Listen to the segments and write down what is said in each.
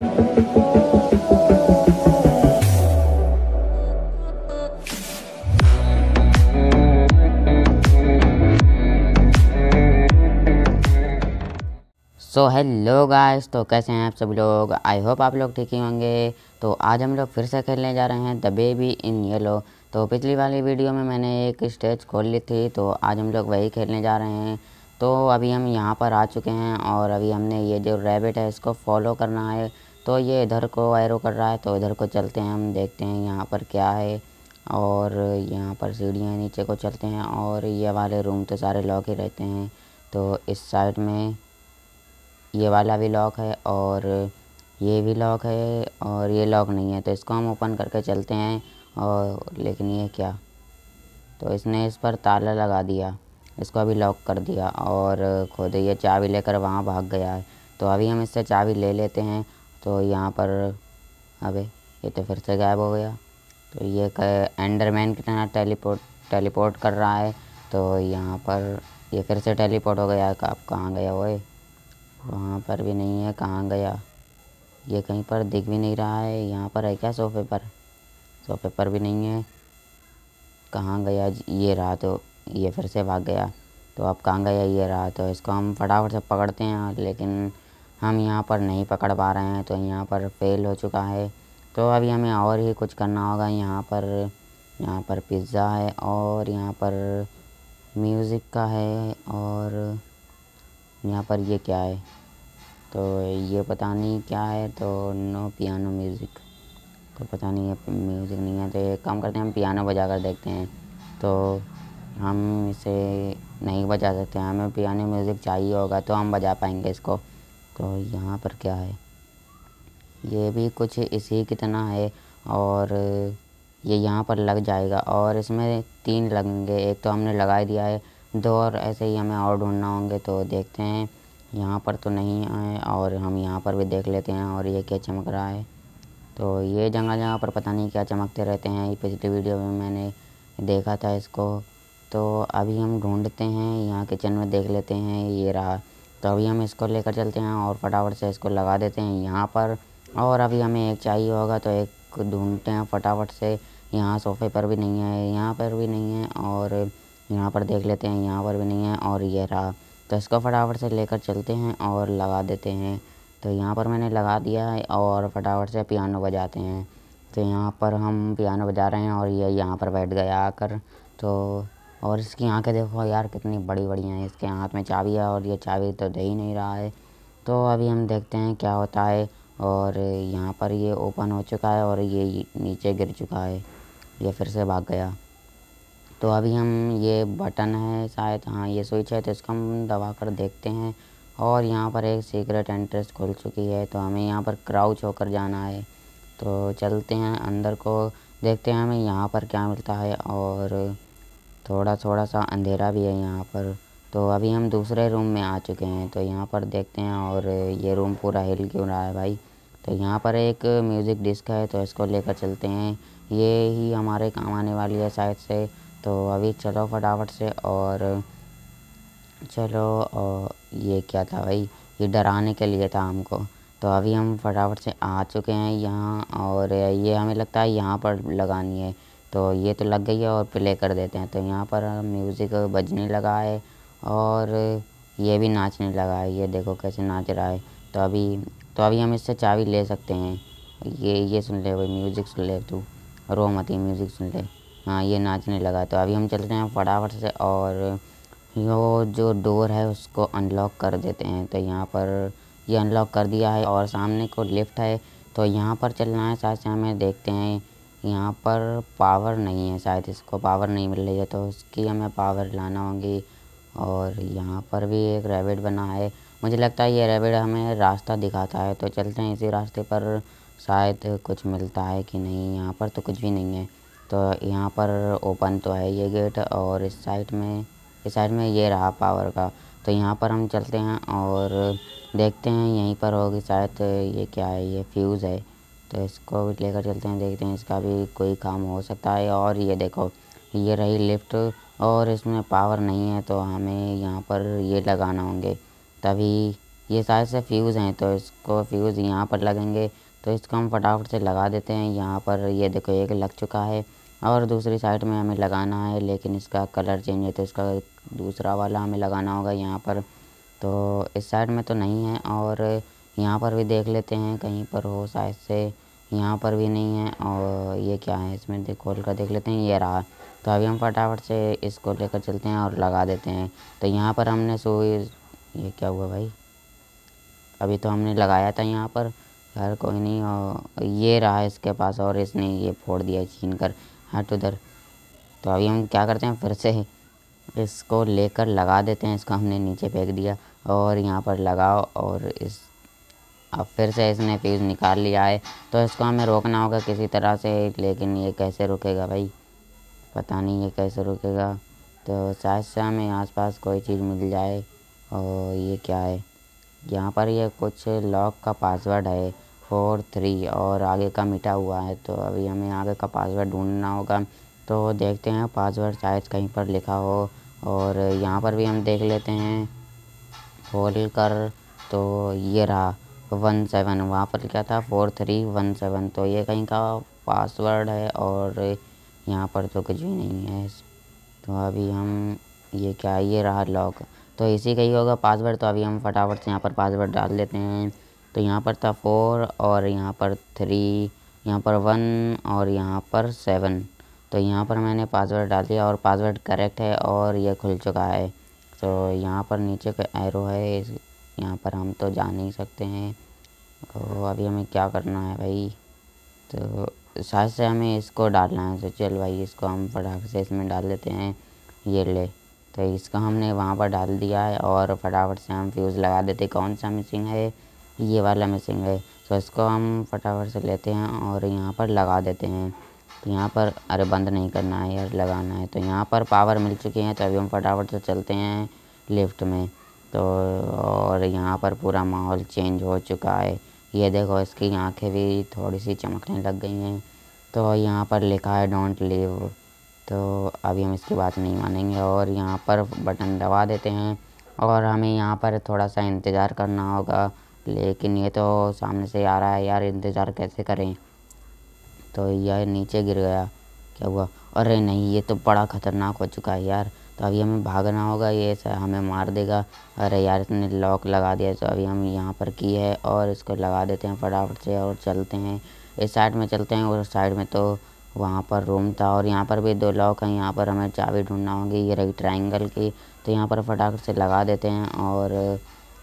so hello guys तो कैसे हैं आप सब लोग आई होप आप लोग ठीक ही होंगे तो आज हम लोग फिर से खेलने जा रहे हैं द बेबी इन येलो तो पिछली वाली वीडियो में मैंने एक स्टेज खोल ली थी तो आज हम लोग वही खेलने जा रहे हैं तो अभी हम यहाँ पर आ चुके हैं और अभी हमने ये जो रैबिट है इसको फॉलो करना है तो ये इधर को एरो कर रहा है तो इधर को चलते हैं हम देखते हैं यहाँ पर क्या है और यहाँ पर सीढ़ियाँ नीचे को चलते हैं और ये वाले रूम तो सारे लॉक ही रहते हैं तो इस साइड में ये वाला भी लॉक है और ये भी लॉक है और ये लॉक नहीं है तो इसको हम ओपन करके चलते हैं और लेकिन ये क्या तो इसने इस पर ताला लगा दिया इसको अभी लॉक कर दिया और खुद ये चाबी लेकर वहाँ भाग गया है तो अभी हम इससे चाबी ले लेते हैं तो यहाँ पर अबे ये तो फिर से गायब हो गया तो ये एंडरमैन कितना तरह टेलीपोर्ट टेलीपोर्ट कर रहा है तो यहाँ पर ये फिर से टेलीपोर्ट हो गया आप कहाँ गया वो वहाँ पर भी नहीं है कहाँ गया ये कहीं पर दिख भी नहीं रहा है यहाँ पर है क्या सोफे पर सोफे पर भी नहीं है कहाँ गया ये रहा तो ये फिर से भाग गया तो आप कहाँ गया ये रहा तो इसको हम फटाफट से पकड़ते हैं लेकिन हम यहाँ पर नहीं पकड़ पा रहे हैं तो यहाँ पर फ़ेल हो चुका है तो अभी हमें और ही कुछ करना होगा यहाँ पर यहाँ पर पिज़्ज़ा है और यहाँ पर म्यूज़िक का है और यहाँ पर ये क्या है तो ये पता नहीं क्या है तो नो पियानो म्यूज़िक तो पता नहीं ये म्यूज़िक नहीं है तो एक काम करते हैं हम पियानो बजा कर देखते हैं तो हम इसे नहीं बजा सकते हमें पियानो म्यूज़िक चाहिए होगा तो हम बजा पाएंगे इसको तो यहाँ पर क्या है ये भी कुछ इसी कितना है और ये यहाँ पर लग जाएगा और इसमें तीन लगेंगे एक तो हमने लगा दिया है दो और ऐसे ही हमें और ढूंढना होंगे तो देखते हैं यहाँ पर तो नहीं आए और हम यहाँ पर भी देख लेते हैं और ये क्या चमक रहा है तो ये जगह जगह पर पता नहीं क्या चमकते रहते हैं पिछली वीडियो में मैंने देखा था इसको तो अभी हम ढूंढते हैं यहाँ किचन में देख लेते हैं ये रहा तो अभी हम इसको लेकर चलते हैं और फटाफट से इसको लगा देते हैं यहाँ पर और अभी हमें एक चाहिए होगा तो एक ढूंढते हैं फटाफट से यहाँ सोफे पर भी नहीं है यहाँ पर भी नहीं है और यहाँ पर देख लेते हैं यहाँ पर भी नहीं है और ये रहा तो इसको फटाफट से लेकर चलते हैं और लगा देते हैं तो यहाँ पर मैंने लगा दिया है और फटाफट से पियानो बजाते हैं तो यहाँ पर हम पियानो बजा रहे हैं और ये यहाँ पर बैठ गया आकर तो और इसकी आंखें देखो यार कितनी बड़ी बड़ी हैं इसके हाथ में चाबी है और ये चाबी तो दे ही नहीं रहा है तो अभी हम देखते हैं क्या होता है और यहाँ पर ये ओपन हो चुका है और ये नीचे गिर चुका है ये फिर से भाग गया तो अभी हम ये बटन है शायद हाँ ये स्विच है तो इसको हम दबा कर देखते हैं और यहाँ पर एक सीक्रेट एंट्रेंस खुल चुकी है तो हमें यहाँ पर क्राउच होकर जाना है तो चलते हैं अंदर को देखते हैं हमें यहाँ पर क्या मिलता है और थोड़ा थोड़ा सा अंधेरा भी है यहाँ पर तो अभी हम दूसरे रूम में आ चुके हैं तो यहाँ पर देखते हैं और ये रूम पूरा हिल क्यों रहा है भाई तो यहाँ पर एक म्यूज़िक डिस्क है तो इसको लेकर चलते हैं ये ही हमारे काम आने वाली है शायद से तो अभी चलो फटाफट से और चलो और ये क्या था भाई ये डराने के लिए था हमको तो अभी हम फटाफट से आ चुके हैं यहाँ और ये हमें लगता है यहाँ पर लगानी है तो ये तो लग गई है और प्ले कर देते हैं तो यहाँ पर म्यूज़िक बजने लगा है और ये भी नाचने लगा है ये देखो कैसे नाच रहा है तो अभी तो अभी हम इससे चाबी ले सकते हैं ये ये सुन ले भाई म्यूज़िक सुन ले तू रो मत ही म्यूज़िक सुन ले हाँ ये नाचने लगा तो अभी हम चलते हैं फटाफट से और यो जो डोर है उसको अनलॉक कर देते हैं तो यहाँ पर ये अनलॉक कर दिया है और सामने को लिफ्ट है तो यहाँ पर चलना है साथ से हमें देखते हैं यहाँ पर पावर नहीं है शायद इसको पावर नहीं मिल रही है तो उसकी हमें पावर लाना होगी और यहाँ पर भी एक रैबिट बना है मुझे लगता है ये रैबिट हमें रास्ता दिखाता है तो चलते हैं इसी रास्ते पर शायद कुछ मिलता है कि नहीं यहाँ पर तो कुछ भी नहीं है तो यहाँ पर ओपन तो है ये गेट और इस साइड में इस साइड में ये रहा पावर का तो यहाँ पर हम चलते हैं और देखते हैं यहीं पर होगी शायद ये क्या है ये फ्यूज़ है तो इसको भी लेकर चलते हैं देखते हैं इसका भी कोई काम हो सकता है और ये देखो ये रही लिफ्ट और इसमें पावर नहीं है तो हमें यहाँ पर ये लगाना होंगे तभी ये शायद से फ्यूज़ हैं तो इसको फ्यूज़ यहाँ पर लगेंगे तो इसको हम फटाफट से लगा देते हैं यहाँ पर ये देखो एक लग चुका है और दूसरी साइड में हमें लगाना है लेकिन इसका कलर चेंज है तो इसका दूसरा वाला हमें लगाना होगा यहाँ पर तो इस साइड में तो नहीं है और यहाँ पर भी देख लेते हैं कहीं पर हो शायद से यहाँ पर भी नहीं है और ये क्या है इसमें देख खोल कर देख लेते हैं ये रहा तो अभी हम फटाफट से इसको लेकर चलते हैं और लगा देते हैं तो यहाँ पर हमने सो ये क्या हुआ भाई अभी तो हमने लगाया था यहाँ पर हर कोई नहीं और ये रहा इसके पास और इसने ये फोड़ दिया छीन कर हट हाँ, उधर तो, तो अभी हम क्या करते हैं फिर से इसको लेकर लगा देते हैं इसको हमने नीचे फेंक दिया और यहाँ पर लगाओ और इस अब फिर से इसने फ्यूज़ निकाल लिया है तो इसको हमें रोकना होगा किसी तरह से लेकिन ये कैसे रुकेगा भाई पता नहीं ये कैसे रुकेगा तो शायद से हमें आसपास कोई चीज़ मिल जाए और ये क्या है यहाँ पर ये कुछ लॉक का पासवर्ड है फोर थ्री और आगे का मिटा हुआ है तो अभी हमें आगे का पासवर्ड ढूंढना होगा तो देखते हैं पासवर्ड शायद कहीं पर लिखा हो और यहाँ पर भी हम देख लेते हैं खोल कर तो ये रहा वन सेवन वहाँ पर लिखा था फोर थ्री वन सेवन तो ये कहीं का पासवर्ड है और यहाँ पर तो कुछ भी नहीं है तो अभी हम ये क्या ये रहा लॉक तो इसी का ही होगा पासवर्ड तो अभी हम फटाफट से यहाँ पर पासवर्ड डाल देते हैं तो यहाँ पर था फोर और यहाँ पर थ्री यहाँ पर वन और यहाँ पर सेवन तो यहाँ पर मैंने पासवर्ड डाल दिया और पासवर्ड करेक्ट है और ये खुल चुका है तो यहाँ पर नीचे का एरो है यहाँ पर हम तो जा नहीं सकते हैं तो अभी हमें क्या करना है भाई तो शायद से हमें इसको डालना है तो चल भाई इसको हम फटाख से इसमें डाल देते हैं ये ले तो इसका हमने वहाँ पर डाल दिया है और फटाफट से हम फ्यूज़ लगा देते कौन सा मिसिंग है ये वाला मिसिंग है तो इसको हम फटाफट से लेते हैं और यहाँ पर लगा देते हैं तो यहाँ पर अरे बंद नहीं करना है यार लगाना है तो यहाँ पर पावर मिल चुकी है तो अभी हम फटाफट से चलते हैं लिफ्ट में तो और यहाँ पर पूरा माहौल चेंज हो चुका है ये देखो इसकी आंखें भी थोड़ी सी चमकने लग गई हैं तो यहाँ पर लिखा है डोंट लिव तो अभी हम इसकी बात नहीं मानेंगे और यहाँ पर बटन दबा देते हैं और हमें यहाँ पर थोड़ा सा इंतज़ार करना होगा लेकिन ये तो सामने से आ रहा है यार इंतज़ार कैसे करें तो यह नीचे गिर गया क्या हुआ अरे नहीं ये तो बड़ा ख़तरनाक हो चुका है यार तो अभी हमें भागना होगा ये सर हमें मार देगा अरे यार इसने लॉक लगा दिया तो अभी हम यहाँ पर की है और इसको लगा देते हैं फटाफट से और चलते हैं इस साइड में चलते हैं और साइड में तो वहाँ पर रूम था और यहाँ पर भी दो लॉक हैं यहाँ पर हमें चाबी ढूंढना होगी ये रही ट्राइंगल की तो यहाँ पर फटाखट से लगा देते हैं और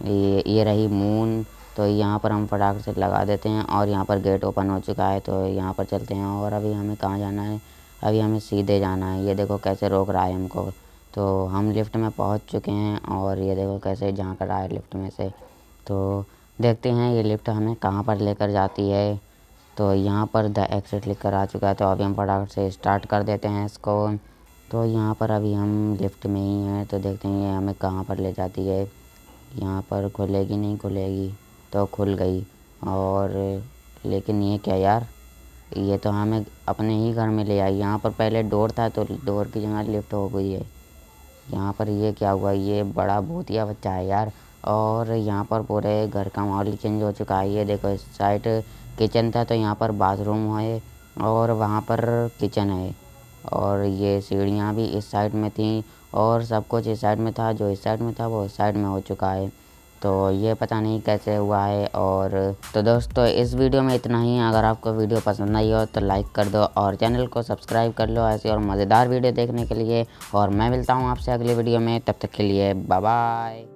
ये ये रही मून तो यहाँ पर हम फटाखट से लगा देते हैं और यहाँ पर गेट ओपन हो चुका है तो यहाँ पर चलते हैं और अभी हमें कहाँ जाना है अभी हमें सीधे जाना है ये देखो कैसे रोक रहा है हमको तो हम लिफ्ट में पहुंच चुके हैं और ये देखो कैसे झाँक रहा है लिफ्ट में से तो देखते हैं ये लिफ्ट हमें कहाँ पर लेकर जाती है तो यहाँ पर द एक्सिट लिख कर आ चुका है तो अभी हम फटाफट से स्टार्ट कर देते हैं इसको तो यहाँ पर अभी हम लिफ्ट में ही हैं तो देखते हैं ये हमें कहाँ पर ले जाती है यहाँ पर खुलेगी नहीं खुलेगी तो खुल गई और लेकिन ये क्या यार ये तो हमें अपने ही घर में ले आई यहाँ पर पहले डोर था तो डोर की जगह लिफ्ट हो गई है यहाँ पर ये क्या हुआ ये बड़ा भूतिया बच्चा है यार और यहाँ पर पूरे घर का माहौल चेंज हो चुका है ये देखो इस साइड किचन था तो यहाँ पर बाथरूम है और वहाँ पर किचन है और ये सीढ़ियाँ भी इस साइड में थी और सब कुछ इस साइड में था जो इस साइड में था वो इस साइड में हो चुका है तो ये पता नहीं कैसे हुआ है और तो दोस्तों इस वीडियो में इतना ही अगर आपको वीडियो पसंद आई हो तो लाइक कर दो और चैनल को सब्सक्राइब कर लो ऐसी और मज़ेदार वीडियो देखने के लिए और मैं मिलता हूँ आपसे अगले वीडियो में तब तक के लिए बाय